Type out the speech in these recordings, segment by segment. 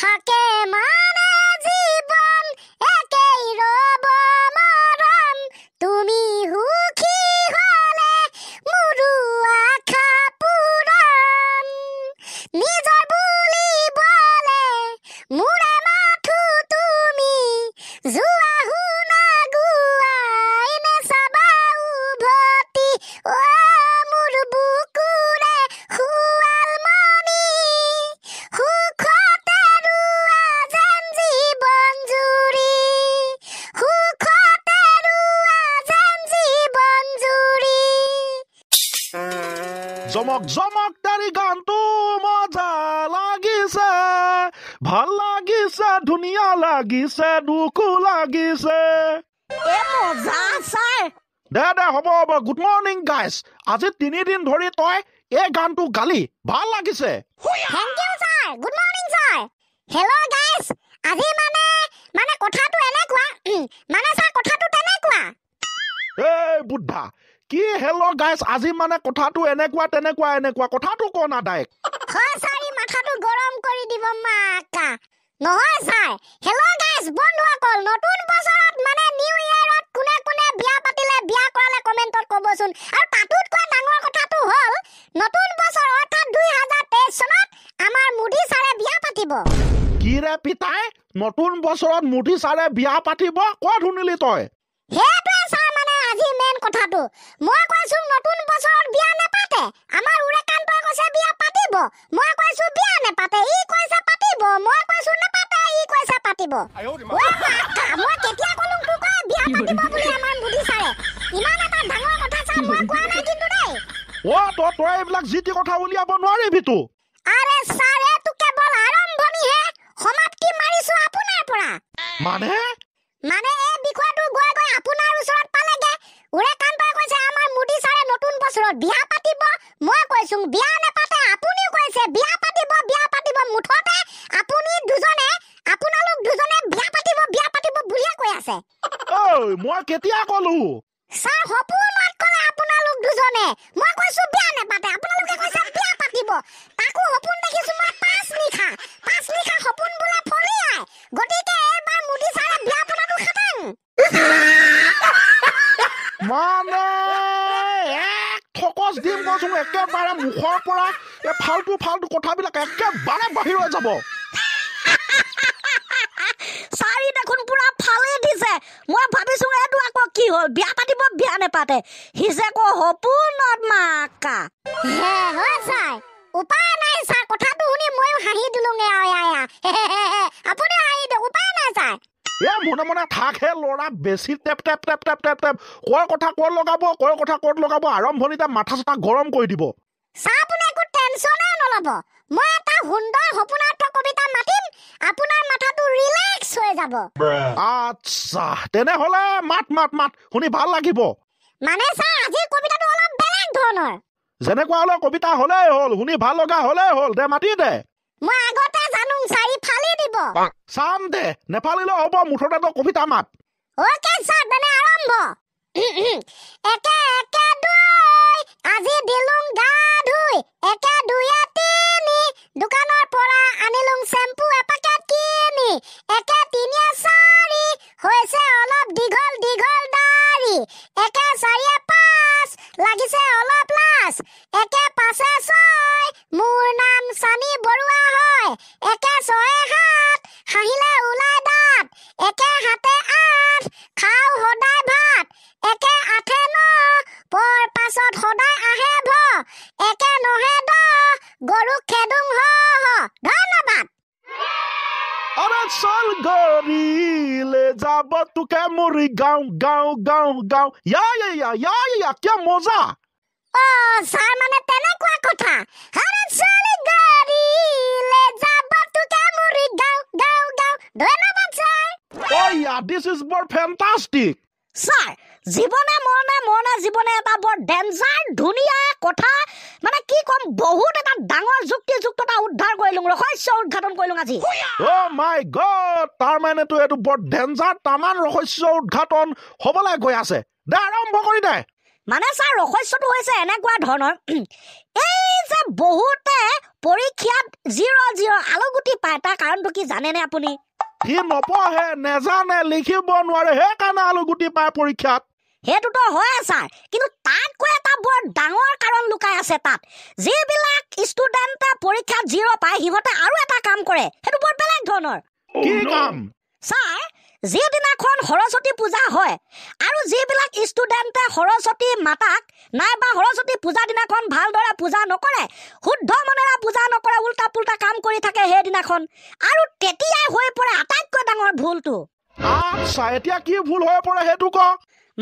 থাকে মানে জীবন একেই রব মরণ তুমি সুখী হলে মুরু আখা পুরন নিজ জমক জমক তাৰি গানটো মজা লাগিছে ভাল লাগিছে ধুনীয়া লাগিছে দুখো লাগিছে দে দে হব হব গুড মৰ্ণিং গাইজ আজি তিনিদিন ধৰি তই এই গানটো গালি ভাল লাগিছে বুদ্ধা কি হেল্ল' গাইছ আজি মানে কথাটো এনেকুৱা তেনেকুৱা এনেকুৱা কথাটো ক না ডাইক সঁচাৰি মাথাটো গৰম কৰি দিব মাকা নহয় ছাৰ হেল্ল' গাইজ বন্ধু অকল নতুন বছৰত মানে নিউ ইয়াৰত কোনে কোনে বিয়া পাতিলে বিয়া কৰালে কমেণ্টত ক'বচোন আৰু তাতোতকৈ ডাঙৰ কথাটো হ'ল নতুন বছৰ অৰ্থাৎ দুই চনত আমাৰ মোদী ছাৰে বিয়া পাতিব কি ৰে পিতাই নতুন বছৰত মোদী ছাৰে বিয়া পাতিব ক'ত শুনিলি তই সেইটোৱে কথাটো মই কৈছো নতুন বছৰত বিয়া নেপাতে আমাৰ উৰেকান্তই কৈছে বিয়া পাতিব মই কৈছো বিয়া নেপাতে ই কৈছে পাতিব মই কৈছো নেপাতে ই কৈছে পাতিব মই কেতিয়া ক'লো তোক বিয়া পাতিব বুলি আমাৰ বুদ্ধি চাৰে ইমান এটা ডাঙৰ কথা চা মই কোৱা নাই কিন্তু দেই অ তই তই এইবিলাক যি তি কথা উলিয়াব নোৱাৰিবি তো আৰে স্যাৰে তো কেবল আৰম্ভনি হে সমাপ্তি মাৰিছো আপনাৰ পড়া মানে বিয়া পাতিব মই কৈছো বিয়া নাপাতে আপুনিও কৈছে বিয়া পাতিব বিয়া পাতিব মুঠতে আপুনি দুজনে আপোনালোক দুজনে বিয়া পাতিব বিয়া পাতিব বুলিয়ে কৈ আছে ঐ মই কেতিয়া কলো স্যার হপুনত কলে আপোনালোক দুজনে মই কৈছো বিয়া নাপাতে আপোনালোকে কৈছে বিয়া পাতিব তাকো হপুন দেখিছো মই পাঁচ নিশা একেবাৰে মুখৰ পৰা এই ফাল্টু ফাল্টু কথাবিলাক একেবাৰে বাহিৰলৈ যাব চাৰি দেখোন দিছে মই ভাবিছো এইটো আকৌ কি হ'ল বিয়া পাতিব বিয়া নেপাতে সিছে আকৌ নাই কথাটো শুনি ময়ো হাঁহি দিলোঙে আৰু মানে থাকে ল'ৰা বেছি টেপ টেপ টেপ টেপ টেপ টেপ কৰ কথা ক'ত লগাব কৰ কথা ক'ত লগাব আৰম্ভণিতে মাথা চাথা গৰম কৰি দিব যেনেকুৱা হলে কবিতা হলেই হল শুনি ভাল লগা হলেই হল দে মাতি দে মই আগতে চাম দে নেপালীলে হ'ব মুঠতে তই কবিতা মাত আৰম্ভ একে দুকানৰ পৰা আনিলো shampoo sol gorile zabo tu kemuri gaun gaun gaun gaun ya ya ya ya ya kya moza ও স্যার মানে তেনেকুৱা কথা হাৰে চলি গৰিলে যাব তোকে মুৰি গাও গাও গাও ধন্যবাদ স্যার ও ইয়া দিস ইজ বৰ ফ্যান্টাস্টিক স্যার জীৱনে মৰণে মৰণে জীৱনে এটা বৰ ডেঞ্জাৰ ধুনীয়া কথা মানে কি ক'ম বহুত এটা ডাঙৰ যুক্তিযুক্ত এটা উদ্ধাৰ কৰিলো ৰহস্য উদঘাটন কৰিলো আজি অ' মাই এইটো বৰ ডেঞ্জাৰ তামান ৰহস্য উদঘাটন হ'বলৈ গৈ আছে আৰম্ভ কৰি দে মানে ছাৰ ৰহস্যটো হৈছে এনেকুৱা ধৰণৰ এই যে বহুতে পৰীক্ষাত জিৰ' জিৰ' আলুগুটি পায় তাৰ কাৰণটো কি জানেনে আপুনি সি নপঢ়ে নেজানে লিখিব নোৱাৰে সেইকাৰণে আলুগুটি পায় পৰীক্ষাত সেইটোতো হয় ছাৰ কিন্তু তাতকৈ এটা বৰ ডাঙৰ কাৰণ লুকাই আছে তাত যিবিলাক ষ্টুডেণ্টে পৰীক্ষাত জিৰ' পায় সিহঁতে আৰু এটা কাম কৰে সেইটো বৰ বেলেগ ধৰণৰ যিদিনাখন সৰস্বতী পূজা হয় আৰু যিবিলাক ষ্টুডেণ্টে সৰস্বতী মাতাক নাইবা সৰস্বতী পূজা দিনাখন ভালদৰে পূজা নকৰে শুদ্ধ মনেৰে পূজা নকৰে উল্টা পুল্টা কাম কৰি থাকে সেইদিনাখন আৰু তেতিয়াই হৈ পৰে আটাইতকৈ ডাঙৰ ভুলটো ক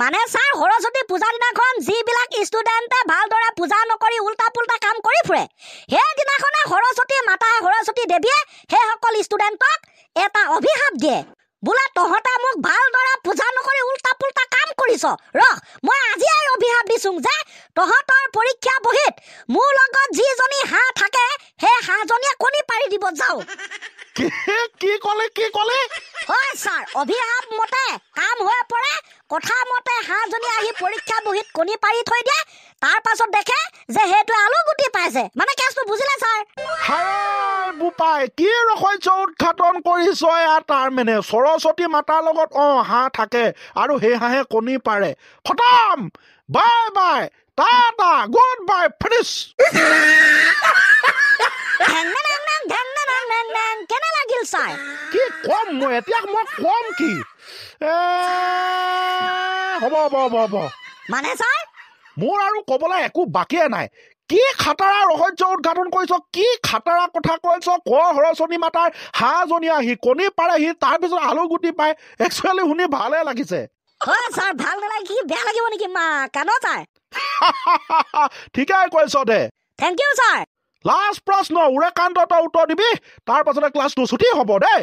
মানে ছাৰ সৰস্বতী পূজা দিনাখন যিবিলাক ষ্টুডেণ্টে ভালদৰে পূজা নকৰি উল্টা পুল্টা কাম কৰি ফুৰে সেইদিনাখনে সৰস্বতী মাতা সৰস্বতী দেৱীয়ে সেইসকল ষ্টুডেণ্টক এটা অভিশাপ দিয়ে বোলে তহঁতে মোক ভালদৰে পূজা নকৰি উল্টা পুল্টা কাম কৰিছ ৰহ মই আজিয়ে অভিশাপ দিছো যে তহঁতৰ পৰীক্ষা বহীত মোৰ লগত যিজনী হাঁহ থাকে সেই হাঁহজনীয়ে কণী পাৰি দিব যাওঁ কি ক'লে কি ক'লে হয় ছাৰ অভিশাপ মতে কাম হৈ পৰে কথামতে হাঁহজনী আহি পৰীক্ষা বহীত কণী পাৰি থৈ দিয়ে তাৰ পাছত দেখে যে সেইটোৱে আলু গুটি পাইছে মানে কেছটো বুজিলে ছাৰ কি ৰহস্য উদঘাটন কৰিছ তাৰ মানে সৰস্বতী মাতাৰ লগত অ হাঁহ থাকে আৰু সেই হাঁহে কণী পাৰে খতম bye bye Tata good bye ফ্ৰিচ কেনে লাগিল ছাৰ কি কম মই এতিয়া মই কম কি হ'ব হ'ব হ'ব হ'ব মানে ছাৰ মোৰ আৰু কবলৈ একো বাকীয়ে নাই কি খাতাৰা ৰহস্য উদঘাটন কৰিছ কি খাতাৰা কথা কৈছ ক সৰস্বতী মাতাৰ হাজনী আহি কণী পাৰেহি তাৰপিছত আলু গুটি পাই একচুৱেলি শুনি ভালে লাগিছে ঠিকেই কৈছ দে থেংক ইউ ছাৰ লাষ্ট প্ৰশ্ন উৰেকান্ত উত্তৰ দিবি তাৰপাছতে ক্লাছটো ছুটি হ'ব দেই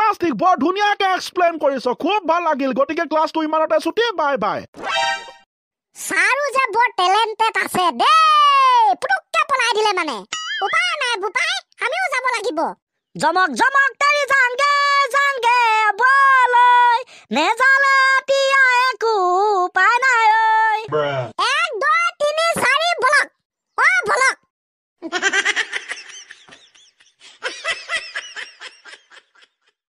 ফেণ্টাষ্টিক বৰ ধুনীয়াকে এক্সপ্লেইন কৰিছ খুব ভাল লাগিল গতিকে ক্লাছটো ইমানতে ছুটি বাই বাই ছাৰো যে বৰ টেলেণ্টেড আছে দে পুটুককে পলাই দিলে মানে উপায় নাই বুপাই আমিও যাব লাগিব জমক জমক তেৰি জানগে জানগে বলৈ নেজা